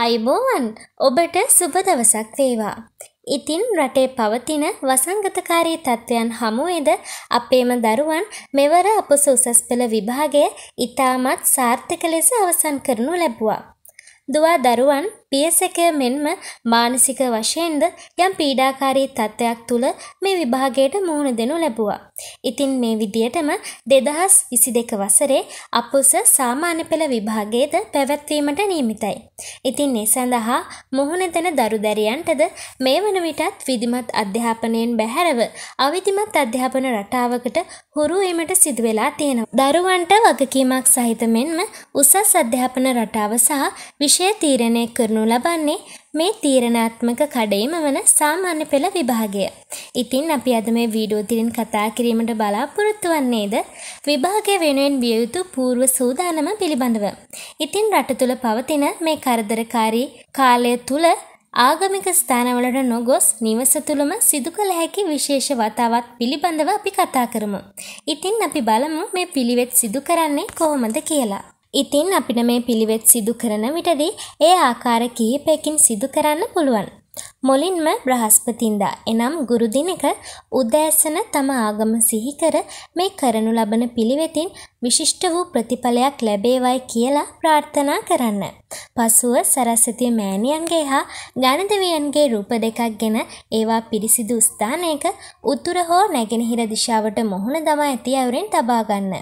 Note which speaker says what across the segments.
Speaker 1: අයිබෝවන් ඔබට සුබ දවසක් වේවා. ඉතින් රටේ පවතින වසංගතකාරී තත්ත්වයන් හමුවේද අපේම දරුවන් මෙවර අපොස උසස් පෙළ විභාගය ඉතාමත් සාර්ථක ලෙස අවසන් කරනු ලැබුවා. දුවා දරුවන් පියසකය මෙන්ම මානසික වශයෙන්ද යම් පීඩාකාරී තත්ත්වයක් තුළ මේ විභාගයට මුහුණ දෙනු ලැබුවා. ඉතින් මේ විදියටම 2022 වසරේ අපොස සාමාන්‍ය පෙළ විභාගයේද පැවැත්වීමට නියමිතයි. ඉතින් ඒ සඳහා මුහුණ දෙන දරුදැරියන්ටද මේ වන විටත් විධිමත් අධ්‍යාපනයෙන් බැහැරව අවිධිමත් අධ්‍යාපන රටාවකට හුරු වීමට සිදු වෙලා තියෙනවා. දරුවන්ට වගකීමක් සහිත මෙන්ම උසස් අධ්‍යාපන රටාව සහ විෂය තීරණය කරනු ලබන්නේ මේ තීරණාත්මක කඩේම වන සාමාන්‍ය පෙළ විභාගය. ඉතින් අපි අද මේ වීඩියෝ තිරින් කතා කිරීමට බලාපොරොත්තු වන්නේද විභාගය වෙනුවෙන් විය යුතු పూర్ව සූදානම පිළිබඳව. ඉතින් රට තුල පවතින මේ කරදරකාරී කාලය තුල ආගමික ස්ථානවලට නොගොස් නිවස තුළම සිදු කළ හැකි විශේෂ වතාවත් පිළිබඳව අපි කතා කරමු. ඉතින් අපි බලමු මේ පිළිවෙත් සිදු කරන්නේ කොහොමද කියලා. ඉතින් අපිට මේ පිළිවෙත් සිදු කරන විටදී ඒ ආකාර කිහිපයකින් සිදු කරන්න පුළුවන්. මුලින්ම බ්‍රහස්පතින්දා එනම් ගුරු දිනක උදෑසන තම ආගම සිහි කර මේ කරනු ලබන පිළිවෙතින් විශිෂ්ට වූ ප්‍රතිඵලයක් ලැබේවයි කියලා ප්‍රාර්ථනා කරන්න. පසුව සරස්වති මෑණියන්ගේ හා ගණදවියන්ගේ රූප දෙකක් ගෙන ඒවා පිරිසිදු ස්ථානයක උතුර හෝ නැගෙනහිර දිශාවට මුහුණ දමා ඇති අවුරෙන් තබා ගන්න.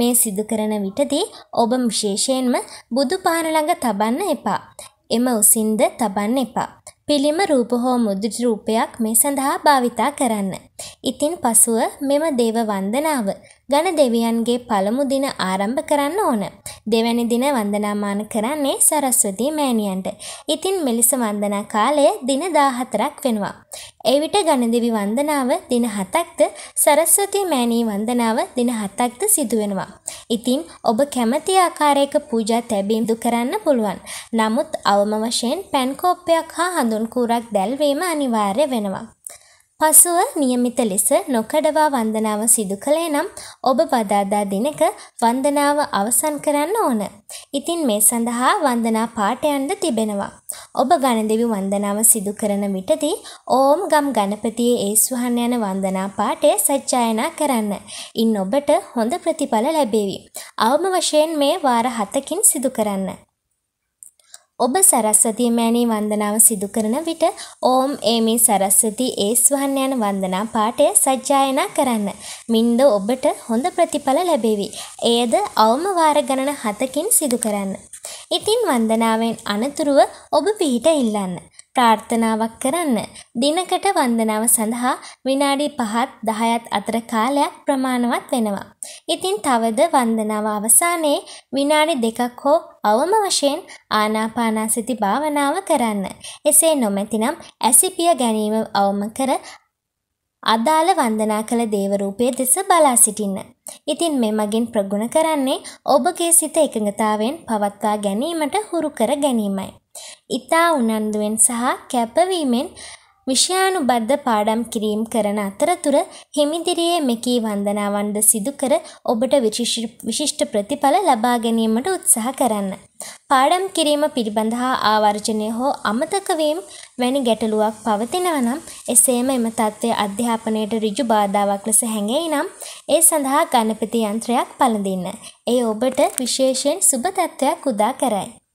Speaker 1: මේ සිදු කරන විටදී ඔබ විශේෂයෙන්ම බුදු පාන ළඟ තබන්න එපා. එම උසින්ද තබන්න එපා. පිළිම රූප හෝ මුද්‍රිත රූපයක් මේ සඳහා භාවිතා කරන්න. ඉතින් පසුව මෙම දේව වන්දනාව ගණ දෙවියන්ගේ පළමු දින ආරම්භ කරන්න ඕන. දෙවැනි දින වන්දනාමාන කරන්නේ සරස්වති මෑණියන්ට. ඉතින් මෙලෙස වන්දනා කාලය දින 14ක් වෙනවා. එවිට ගණදෙවි වන්දනාව දින 7ක්ද සරස්වති මෑණී වන්දනාව දින 7ක්ද සිදු වෙනවා. ඉතින් ඔබ කැමති ආකාරයක පූජා තැබීමු කරන්න පුළුවන්. නමුත් අවම වශයෙන් පැන් කෝප්පයක් හා හඳුන් කූරක් දැල්වීම අනිවාර්ය වෙනවා. පසුව નિયમિત ලෙස නොකඩවා වන්දනාව සිදු කළේ නම් ඔබ බදාදා දිනක වන්දනාව අවසන් කරන්න ඕන. ඉතින් මේ සඳහා වන්දනා පාඨයන්ද තිබෙනවා. ඔබ ගණදෙවි වන්දනාව සිදු කරන විටදී ඕම් ගම් ගණපතියේ ඒස්වහන් යන වන්දනා පාඨය සජ්ජායනා කරන්න. ඉන් ඔබට හොඳ ප්‍රතිඵල ලැබේවි. අවම වශයෙන් මේ වාර 7කින් සිදු කරන්න. ඔබ සරස්වතී මෑණී වන්දනාව සිදු කරන විට ඕම් ඒමි සරස්වතී ඒස්වහන් යන වන්දනා පාඨය සජ්ජායනා කරන්න. මින්ද ඔබට හොඳ ප්‍රතිඵල ලැබේවි. එයද අවම වාර ගණන 7කින් සිදු කරන්න. ඉතින් වන්දනාවෙන් අනතුරුව ඔබ පිහිට ඉල්ලන්න. ප්‍රාර්ථනාවක් කරන්න. දිනකට වන්දනාව සඳහා විනාඩි 5ත් 10ත් අතර කාලයක් ප්‍රමාණවත් වෙනවා. ඉතින් තවද වන්දනාව අවසානයේ විනාඩි දෙකක් හෝ අවම වශයෙන් ආනාපානසති භාවනාව කරන්න. එසේ නොමැතිනම් ඇසිපිය ගැනීම අවම කර අදාළ වන්දනා කළ දේවරූපය දෙස බලා සිටින්න. ඉතින් මේ මගින් ප්‍රගුණ කරන්නේ ඔබගේ සිත එකඟතාවෙන් පවත්වා ගැනීමට හුරු කර ගැනීමයි. ඉතා උනන්දුවෙන් සහ කැපවීමෙන් විෂයානුබද්ධ පාඩම් කිරීම් කරන අතරතුර හිමිදිරියේ මෙකී වන්දනාවන්ද සිදු කර ඔබට විශිෂ්ට ප්‍රතිඵල ලබා ගැනීමට උත්සාහ කරන්න. පාඩම් කිරීම පිළිබඳ හා ආවර්ජනය හෝ අමතක වීම වැනි ගැටලුවක් පවතිනවා නම් එසේම එම தත්ත්වය අධ්‍යාපනයට ඍජු බාධාවක් ලෙස හැඟෙයි නම් ඒ සඳහා ගණපති යන්ත්‍රයක් පළඳින්න. එය ඔබට විශේෂයෙන් සුබ தත්ත්වයක් උදා කරයි.